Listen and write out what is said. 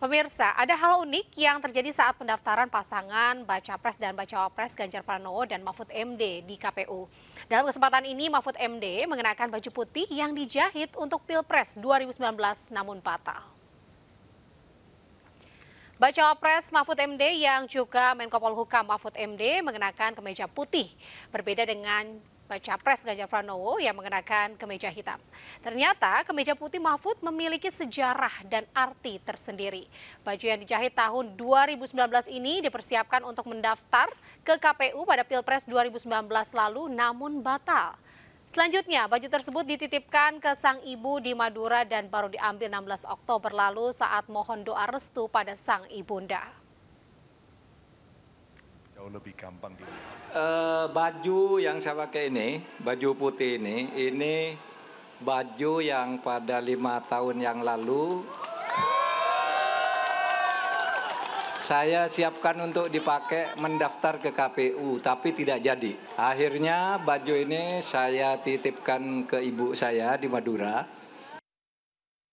Pemirsa, ada hal unik yang terjadi saat pendaftaran pasangan baca pres dan baca wapres Ganjar Pranowo dan Mahfud MD di KPU. Dalam kesempatan ini Mahfud MD mengenakan baju putih yang dijahit untuk Pilpres 2019 namun batal. Baca Wapres Mahfud MD yang juga Menko Polhukam Mahfud MD mengenakan kemeja putih. Berbeda dengan baca pres Ganjar Pranowo yang mengenakan kemeja hitam. Ternyata kemeja putih Mahfud memiliki sejarah dan arti tersendiri. Baju yang dijahit tahun 2019 ini dipersiapkan untuk mendaftar ke KPU pada Pilpres 2019 lalu namun batal. Selanjutnya, baju tersebut dititipkan ke sang ibu di Madura dan baru diambil 16 Oktober lalu saat mohon doa restu pada sang ibunda. Jauh lebih gampang di Uh, eh, baju yang saya pakai ini, baju putih ini, ini baju yang pada lima tahun yang lalu saya siapkan untuk dipakai mendaftar ke KPU, tapi tidak jadi. Akhirnya baju ini saya titipkan ke ibu saya di Madura.